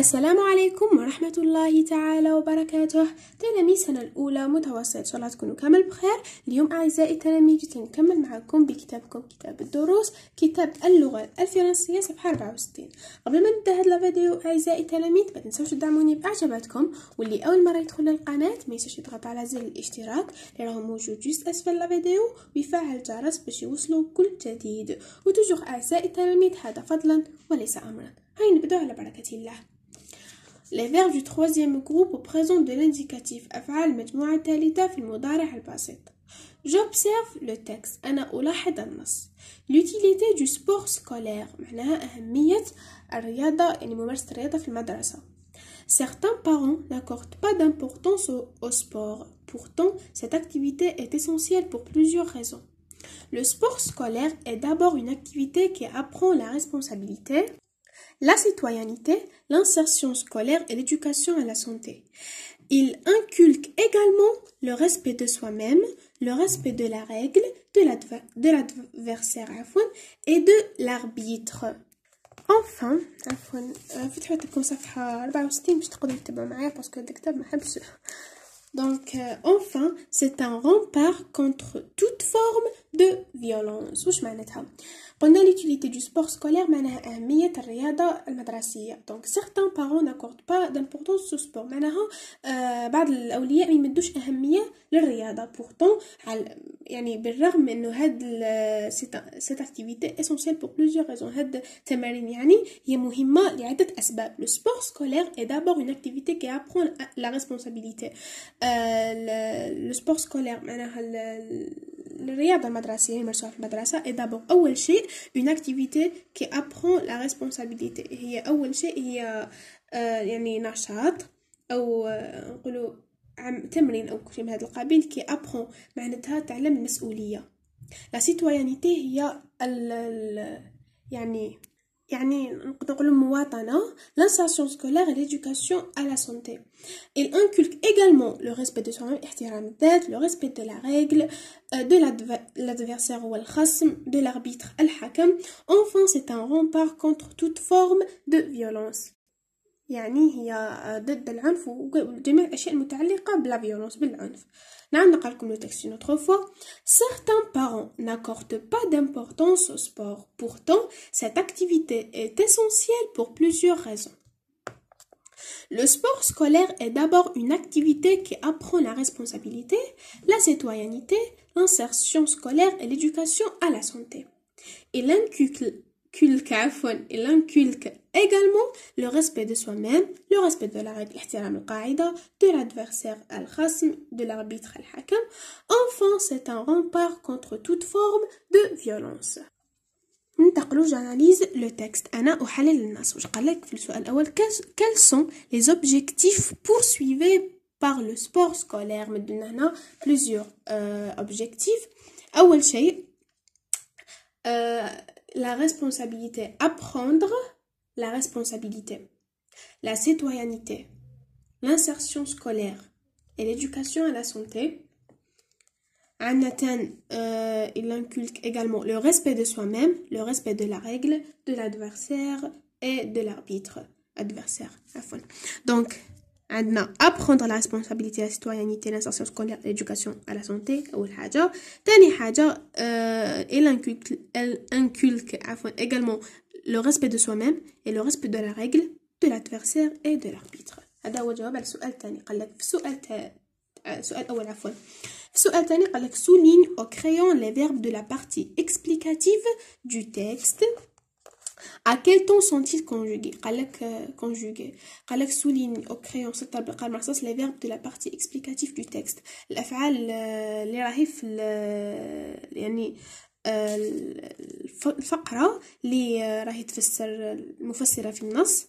السلام عليكم ورحمة الله تعالى وبركاته تلاميذ الأولى متوسط شاء الله تكونوا كامل بخير اليوم أعزائي التلاميذ جيت نكمل معكم بكتابكم كتاب الدروس كتاب اللغة الفرنسية صفحة 64 قبل ما نبدأ هذا الفيديو أعزائي التلاميذ ما تنسوش تدعموني بإعجاباتكم واللي أول مرة يدخل للقناة ما ينساش يضغط على زر الاشتراك اللي راهو موجود جزء أسفل الفيديو ويفعل الجرس باش يوصلوا كل جديد وتجوغ أعزائي التلاميذ هذا فضلا وليس أمرا هاي نبدأ على بركة الله Les verbes du troisième groupe présentent de l'indicatif fil في J'observe le texte. ulahid » L'utilité du sport scolaire al et fil madrasa. Certains parents n'accordent pas d'importance au sport. Pourtant, cette activité est essentielle pour plusieurs raisons. Le sport scolaire est d'abord une activité qui apprend la responsabilité, la citoyenneté, l'insertion scolaire et l'éducation à la santé. Il inculque également le respect de soi-même, le respect de la règle, de l'adversaire et de l'arbitre. Enfin, euh, donc, euh, enfin, c'est un rempart contre toute forme de violence. pendant l'utilité du sport scolaire Donc, certains parents n'accordent pas d'importance au sport. Euh, Pourtant, يعني بالرغم euh, cette activité essentielle pour plusieurs raisons. Le sport scolaire est d'abord une activité qui apprend la responsabilité. السبور آه، سكولير معناها الرياضه المدرسيه اللي المرسومه في المدرسه اي دابور اول شيء اون اكتيفيتي كي ابرون لا ريسبونسابيلتي هي اول شيء هي آه، يعني نشاط او آه، نقولوا عم تمرين او كل من هذا القبيل كي ابرون معناتها تعلم المسؤوليه لا سيتويانيتي هي ال يعني l'insertion scolaire et l'éducation à la santé. Elle inculque également le respect de soi-même, le respect de la règle, euh, de l'adversaire ou de l'arbitre, al Enfin, c'est un rempart contre toute forme de violence. يعني Certains parents n'accordent pas d'importance au sport. Pourtant, cette activité est essentielle pour plusieurs raisons. Le sport scolaire est d'abord une activité qui apprend la responsabilité, la citoyenneté, l'insertion scolaire et l'éducation à la santé. Il inculque également le respect de soi-même, le respect de la de l'adversaire al de l'arbitre Enfin, c'est un rempart contre toute forme de violence. J'analyse le texte. Quels sont les objectifs poursuivis par le sport scolaire de Nana? Plusieurs euh, objectifs la responsabilité. Apprendre la responsabilité. La citoyenneté. L'insertion scolaire et l'éducation à la santé. À euh, il inculque également le respect de soi-même, le respect de la règle, de l'adversaire et de l'arbitre adversaire. Donc, Apprendre la responsabilité, la citoyenneté, l'insertion scolaire, l'éducation, la santé, ou le haja. Elle inculque également le respect de soi-même et le respect de la règle, de l'adversaire et de l'arbitre. C'est ce que dans souligne en créant les verbes de la partie explicative du texte. à quel temps sont-ils conjugués قالك euh, conjugués قالك souligne au crayon sur table قال مرصاص les verbes de la partie explicative du texte الافعال اللي راهي في يعني الفقرة اللي راهي تفسر المفسرة في النص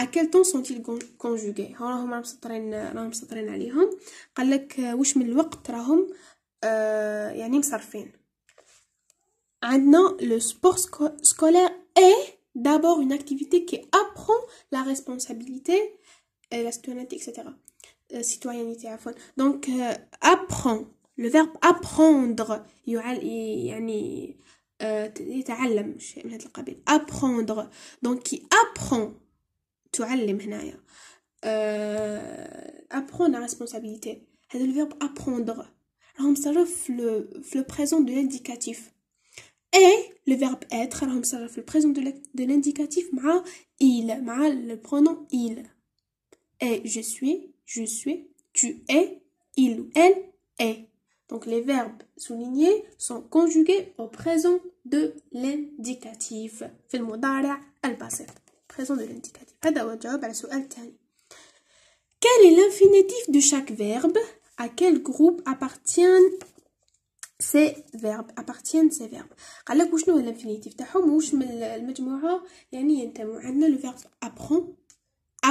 à quel temps sont-ils conjugués ها راهم مسطرين راهم مسطرين عليهم قالك واش من الوقت راهم يعني مصرفين عندنا لو سبور سكولير est d'abord une activité qui apprend la responsabilité, et euh, la citoyenneté, etc. Euh, citoyenneté, à fond. Donc, euh, apprend. Le verbe apprendre, Apprendre. Donc, qui apprend. تعلم Apprendre la responsabilité. C'est le verbe apprendre. Alors, on le, le présent de l'indicatif et le verbe être alors le présent de l'indicatif مع il mal le pronom il et je suis je suis tu es il ou elle est donc les verbes soulignés sont conjugués au présent de l'indicatif في al البسيط présent de l'indicatif هذا هو الجواب على quel est l'infinitif de chaque verbe à quel groupe appartiennent ces verbes appartiennent ces verbes قال لك وشنو الانفينيتيف تاعهم واش من المجموعه يعني ينتموا عندنا لو فيرب ابرون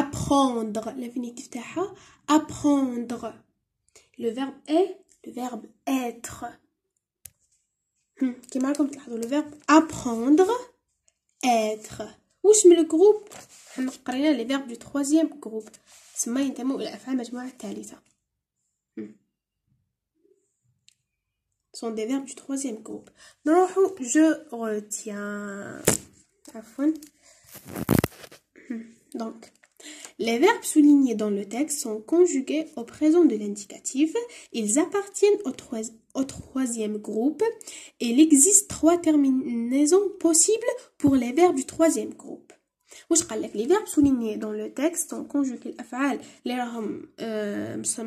apprendre l'infinitif تاعها apprendre le verbe est le verbe être كيما راكم تلاحظوا لو verbe apprendre être واش من الجروب حنا قرينا لي فيرب دو 3 جروب تسمى ينتموا الافعال افعال المجموعه الثالثه sont des verbes du troisième groupe. je retiens. Hmm. Donc, les verbes soulignés dans le texte sont conjugués au présent de l'indicatif. Ils appartiennent au, au, troisième groupe et il existe trois terminaisons possibles pour les verbes du troisième groupe. واش قال لك لي فيرب سوليني دون لو تيكست دونك كونجوكي الافعال اللي راهم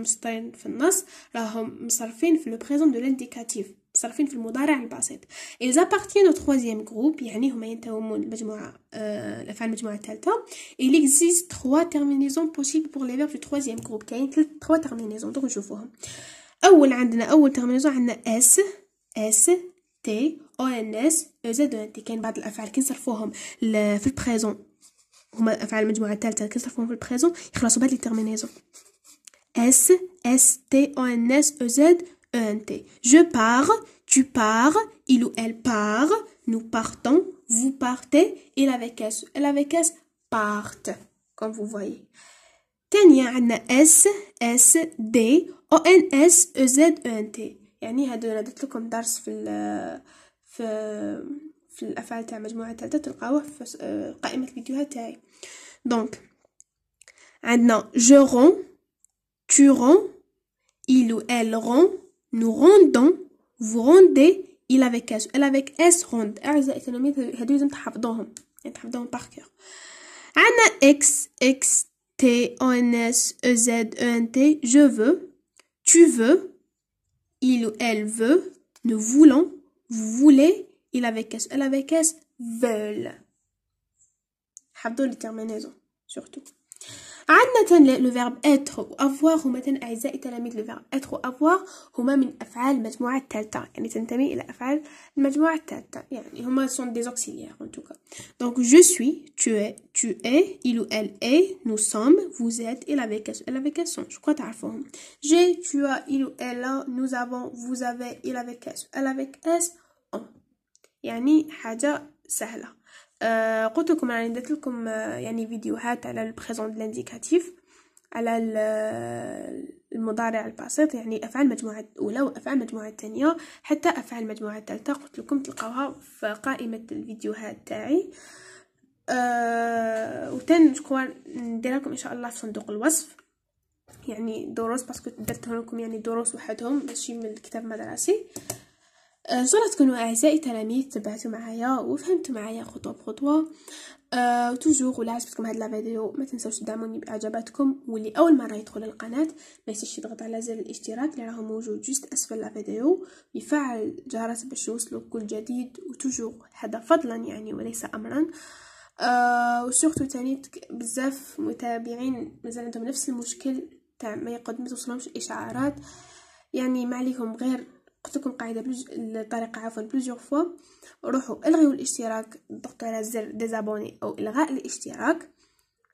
مسطرين في النص راهم مصرفين في لو بريزون دو لانديكاتيف مصرفين في المضارع البسيط ils ابارتيان او troisième groupe يعني هما ينتمون المجموعة الأفعال المجموعة الثالثة اي ليكزيست trois تيرمينيزون بوسيبل بور لي فيرب du troisième groupe كاين ثلاث تيرمينيزون دونك نشوفوهم أول عندنا أول تيرمينيزون عندنا اس اس تي او ان اس او زد ان تي كاين بعض الافعال كي نصرفوهم في البريزون هما افعال المجموعة الثالثة كيصرفوهم في البريزون يخلصوا بهذه لي تيرمينيزون S S T O N S E Z E N T Je pars tu pars il ou elle part nous partons vous partez il avec S elle avec S partent comme vous voyez تانية عندنا S S D O N S E Z E N T يعني هادو درت لكم درس في في في الافعال تاع مجموعه تاع تلقاوه في قائمه الفيديوهات تاعي donc, maintenant, je rends, tu rends, il ou elle rend, nous rendons, vous rendez, il avec S, elle avec S elle أعزائي التلاميذ هادو لازم تحفظوهم تحفظوهم le On Anna X, X, T, O, N, S, E, Z, E, N, T, je veux, tu veux, il ou elle veut, nous voulons, vous voulez, il avec S, elle avec S, veulent dans terminaison terminaisons surtout le le verbe être ou avoir être ou avoir sont des auxiliaires en tout cas donc je suis tu es tu es il ou elle est nous sommes vous êtes il avec elle avec elle sont je crois j'ai tu as il ou elle a nous avons vous avez il avec elle, elle avec elle, on يعني حاجة Euh, قلت لكم راني يعني درت لكم آه، يعني فيديوهات على البريزون دو لانديكاتيف على آه، المضارع البسيط يعني افعال المجموعه الاولى وافعال المجموعه الثانيه حتى افعال المجموعه الثالثه قلت لكم تلقاوها في قائمه الفيديوهات تاعي و آه، وتن ندير لكم ان شاء الله في صندوق الوصف يعني دروس باسكو درت لكم يعني دروس وحدهم ماشي من الكتاب المدرسي ان أه، تكونوا اعزائي تلاميذ تبعتوا معايا وفهمتوا معايا خطوه بخطوه أه توجور ولا عجبتكم هاد لا فيديو ما تنساوش تدعموني باعجاباتكم واللي اول مره يدخل القناه ما ينساش يضغط على زر الاشتراك اللي راه موجود جوست اسفل لا فيديو يفعل جرس باش يوصلو كل جديد وتوجور هذا فضلا يعني وليس امرا و أه، وسورتو تاني بزاف متابعين مازال عندهم نفس المشكل تاع ما يقد توصلهمش الاشعارات يعني ما عليكم غير قلت لكم قاعده بلج... الطريقه عفوا بلوزيغ فوا روحوا الغيو الاشتراك ضغطوا على زر ديزابوني او الغاء الاشتراك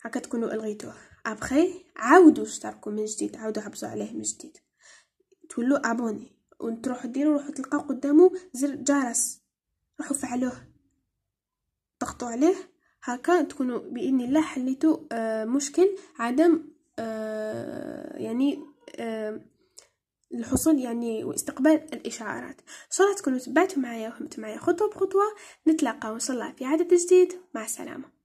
هكا تكونوا الغيتوه ابخي عاودوا اشتركوا من جديد عاودوا حبسوا عليه من جديد تولوا ابوني وتروحوا ديروا روحوا تلقاو قدامه زر جرس روحوا فعلوه ضغطوا عليه هكا تكونوا باذن الله حليتوا آه مشكل عدم آه يعني آه الحصول يعني واستقبال الإشعارات ان تكونوا تبعتوا معايا وفهمتوا معايا خطوة بخطوة نتلاقاو إن شاء الله في عدد جديد مع السلامة